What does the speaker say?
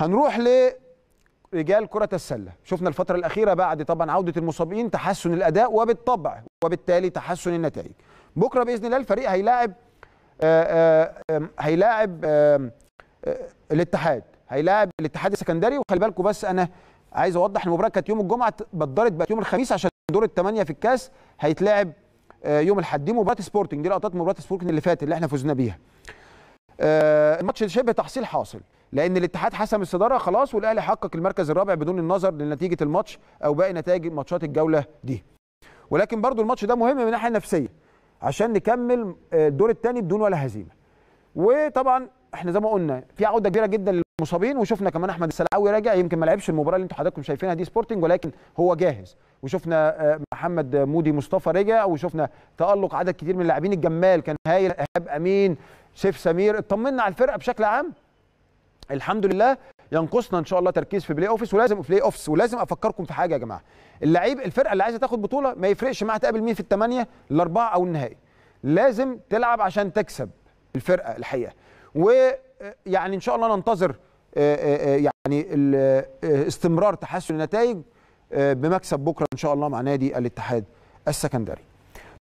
هنروح ل رجال كرة السلة شفنا الفترة الأخيرة بعد طبعا عودة المصابين تحسن الأداء وبالطبع وبالتالي تحسن النتائج بكرة بإذن الله الفريق هيلاعب آه، آه، هيلاعب آه، الاتحاد هيلاعب الاتحاد السكندري وخلي بالكم بس أنا عايز أوضح المباراة كانت يوم الجمعة اتبدلت بقت يوم الخميس عشان دور الثمانية في الكاس هيتلاعب يوم الحد دي مباراة سبورتنج دي لقطات مباراة سبورتنج اللي فاتت اللي احنا فزنا بيها آه، الماتش شبه تحصيل حاصل لان الاتحاد حسم الصداره خلاص والاهلي حقق المركز الرابع بدون النظر لنتيجه الماتش او باقي نتائج ماتشات الجوله دي ولكن برضو الماتش ده مهم من الناحيه النفسيه عشان نكمل آه، الدور الثاني بدون ولا هزيمه وطبعا احنا زي ما قلنا في عوده كبيره جدا للمصابين وشفنا كمان احمد السلعوي راجع يمكن ما لعبش المباراه اللي انتم حضراتكم شايفينها دي سبورتنج ولكن هو جاهز وشفنا آه، محمد مودي مصطفى رجع وشفنا تالق عدد كتير من اللاعبين الجمال كان هايل ايهاب امين سيف سمير اطمنا على الفرقه بشكل عام الحمد لله ينقصنا ان شاء الله تركيز في بلاي اوفس ولازم بلاي اوفس ولازم افكركم في حاجه يا جماعه اللعيب الفرقه اللي عايزه تاخد بطوله ما يفرقش معاها تقابل مين في الثمانيه الاربعه او النهائي لازم تلعب عشان تكسب الفرقه الحقيقه ويعني آه، ان شاء الله ننتظر آه، آه، يعني استمرار تحسن النتائج بمكسب بكره ان شاء الله مع نادي الاتحاد السكندري